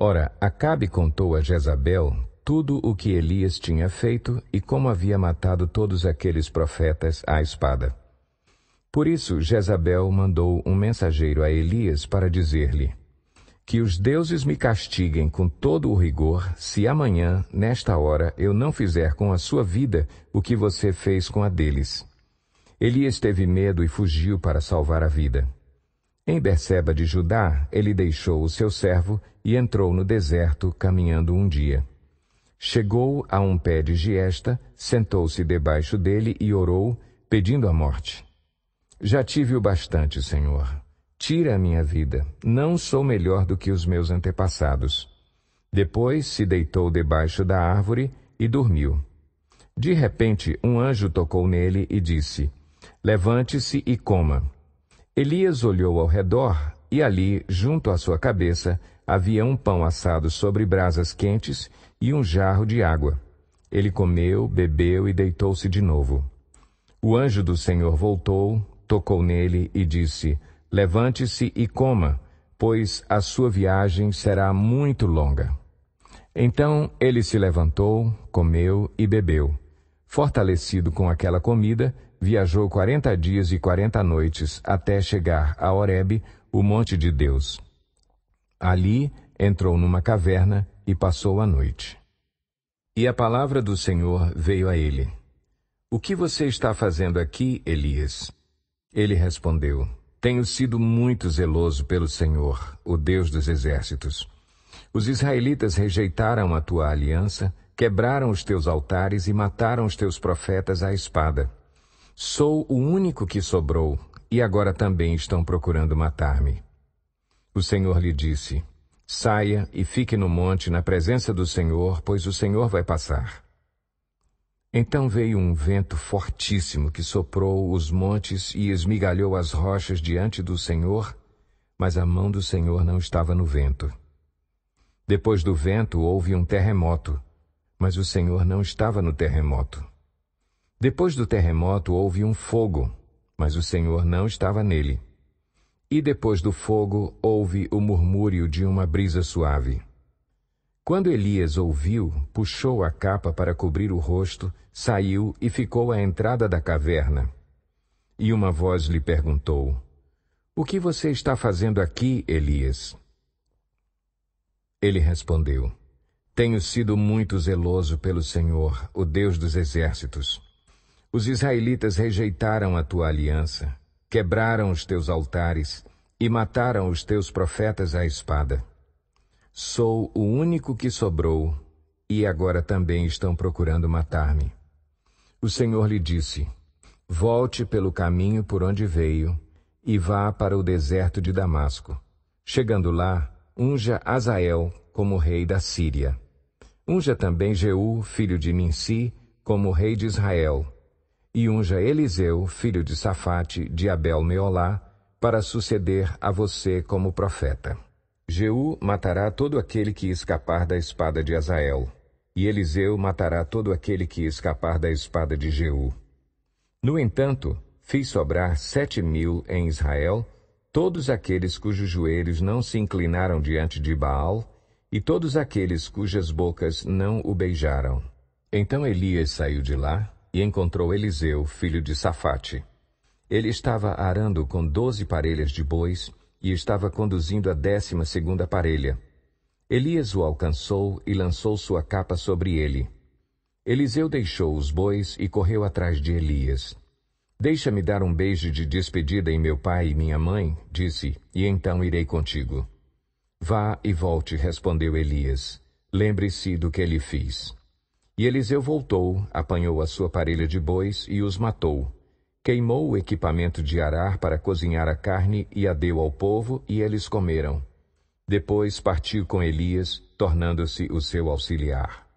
Ora, Acabe contou a Jezabel tudo o que Elias tinha feito e como havia matado todos aqueles profetas à espada. Por isso, Jezabel mandou um mensageiro a Elias para dizer-lhe: Que os deuses me castiguem com todo o rigor se amanhã, nesta hora, eu não fizer com a sua vida o que você fez com a deles. Elias teve medo e fugiu para salvar a vida. Em Berseba de Judá, ele deixou o seu servo e entrou no deserto, caminhando um dia. Chegou a um pé de giesta, sentou-se debaixo dele e orou, pedindo a morte. Já tive o bastante, Senhor. Tira a minha vida. Não sou melhor do que os meus antepassados. Depois se deitou debaixo da árvore e dormiu. De repente, um anjo tocou nele e disse: Levante-se e coma. Elias olhou ao redor, e ali, junto à sua cabeça, havia um pão assado sobre brasas quentes e um jarro de água. Ele comeu, bebeu e deitou-se de novo. O anjo do Senhor voltou, tocou nele e disse: Levante-se e coma, pois a sua viagem será muito longa. Então ele se levantou, comeu e bebeu. Fortalecido com aquela comida, viajou quarenta dias e quarenta noites até chegar a Horebe, o monte de Deus. Ali entrou numa caverna e passou a noite. E a palavra do Senhor veio a ele. O que você está fazendo aqui, Elias? Ele respondeu: Tenho sido muito zeloso pelo Senhor, o Deus dos exércitos. Os israelitas rejeitaram a tua aliança, quebraram os teus altares e mataram os teus profetas à espada. Sou o único que sobrou, e agora também estão procurando matar-me. O Senhor lhe disse: Saia e fique no monte na presença do Senhor, pois o Senhor vai passar. Então veio um vento fortíssimo que soprou os montes e esmigalhou as rochas diante do Senhor, mas a mão do Senhor não estava no vento. Depois do vento houve um terremoto, mas o Senhor não estava no terremoto. Depois do terremoto houve um fogo, mas o Senhor não estava nele. E depois do fogo houve o murmúrio de uma brisa suave. Quando Elias ouviu, puxou a capa para cobrir o rosto, saiu e ficou à entrada da caverna. E uma voz lhe perguntou: O que você está fazendo aqui, Elias? Ele respondeu: Tenho sido muito zeloso pelo Senhor, o Deus dos exércitos. Os israelitas rejeitaram a tua aliança, quebraram os teus altares e mataram os teus profetas à espada. Sou o único que sobrou, e agora também estão procurando matar-me. O Senhor lhe disse: Volte pelo caminho por onde veio e vá para o deserto de Damasco. Chegando lá, unja Azael como rei da Síria. Unja também Jeú, filho de Minsi, como rei de Israel e unja Eliseu, filho de Safate, de Abel Meolá, para suceder a você como profeta. Jeú matará todo aquele que escapar da espada de Azael, e Eliseu matará todo aquele que escapar da espada de Jeú. No entanto, fiz sobrar sete mil em Israel, todos aqueles cujos joelhos não se inclinaram diante de Baal, e todos aqueles cujas bocas não o beijaram. Então Elias saiu de lá, e encontrou Eliseu, filho de Safate. Ele estava arando com doze parelhas de bois e estava conduzindo a décima segunda parelha. Elias o alcançou e lançou sua capa sobre ele. Eliseu deixou os bois e correu atrás de Elias. Deixa-me dar um beijo de despedida em meu pai e minha mãe, disse, e então irei contigo. Vá e volte, respondeu Elias. Lembre-se do que ele fez. E Eliseu voltou, apanhou a sua parelha de bois e os matou. Queimou o equipamento de arar para cozinhar a carne e a deu ao povo, e eles comeram. Depois partiu com Elias, tornando-se o seu auxiliar.